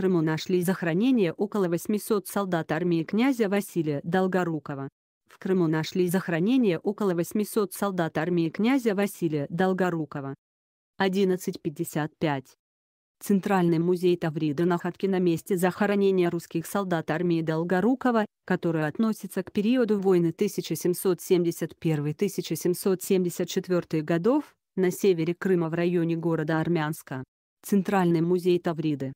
Крыму нашли захоронение около 800 солдат армии князя Василия Долгорукова. В Крыму нашли захоронение около 800 солдат армии князя Василия Долгорукова. 11.55. Центральный музей Таврида находки на месте захоронения русских солдат армии Долгорукова, которая относится к периоду войны 1771-1774 годов, на севере Крыма в районе города Армянска. Центральный музей Тавриды.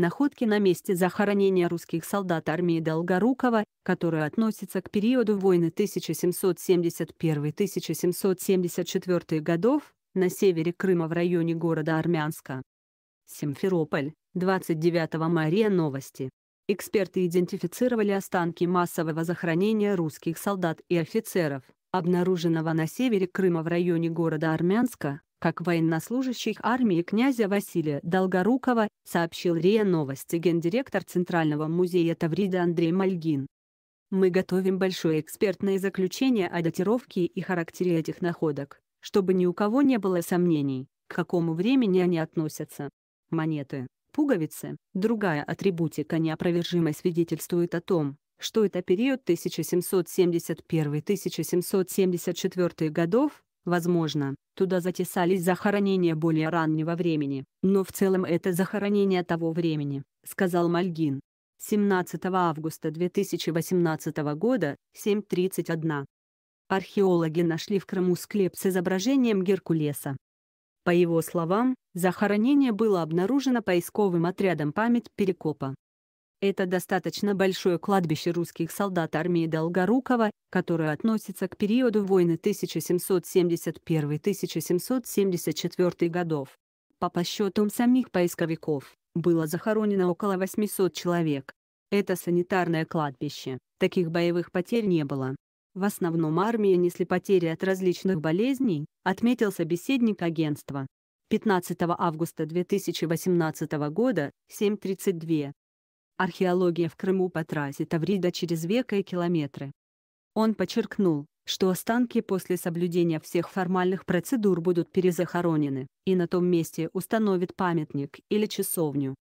Находки на месте захоронения русских солдат армии Долгорукова, которая относится к периоду войны 1771-1774 годов, на севере Крыма в районе города Армянска. Симферополь, 29 мая новости. Эксперты идентифицировали останки массового захоронения русских солдат и офицеров, обнаруженного на севере Крыма в районе города Армянска, как военнослужащих армии князя Василия Долгорукова, сообщил РИА Новости гендиректор Центрального музея Таврида Андрей Мальгин. Мы готовим большое экспертное заключение о датировке и характере этих находок, чтобы ни у кого не было сомнений, к какому времени они относятся. Монеты, пуговицы, другая атрибутика неопровержимо свидетельствует о том, что это период 1771-1774 годов, Возможно, туда затесались захоронения более раннего времени, но в целом это захоронение того времени, сказал Мальгин. 17 августа 2018 года, 7.31. Археологи нашли в Крыму склеп с изображением Геркулеса. По его словам, захоронение было обнаружено поисковым отрядом «Память» Перекопа. Это достаточно большое кладбище русских солдат армии Долгорукова, которое относится к периоду войны 1771-1774 годов. По посчетам самих поисковиков, было захоронено около 800 человек. Это санитарное кладбище, таких боевых потерь не было. В основном армии несли потери от различных болезней, отметил собеседник агентства. 15 августа 2018 года, 7.32, «Археология в Крыму по трассе Таврида через века и километры». Он подчеркнул, что останки после соблюдения всех формальных процедур будут перезахоронены, и на том месте установят памятник или часовню.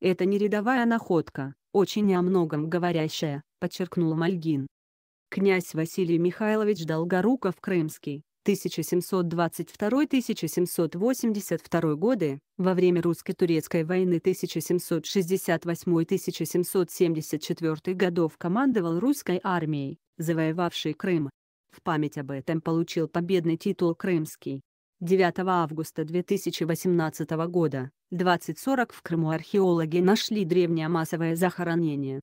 «Это не рядовая находка, очень о многом говорящая», — подчеркнул Мальгин. Князь Василий Михайлович Долгоруков Крымский, 1722-1782 годы, во время русско-турецкой войны 1768-1774 годов командовал русской армией, завоевавшей Крым. В память об этом получил победный титул «Крымский». 9 августа 2018 года, 2040 в Крыму археологи нашли древнее массовое захоронение.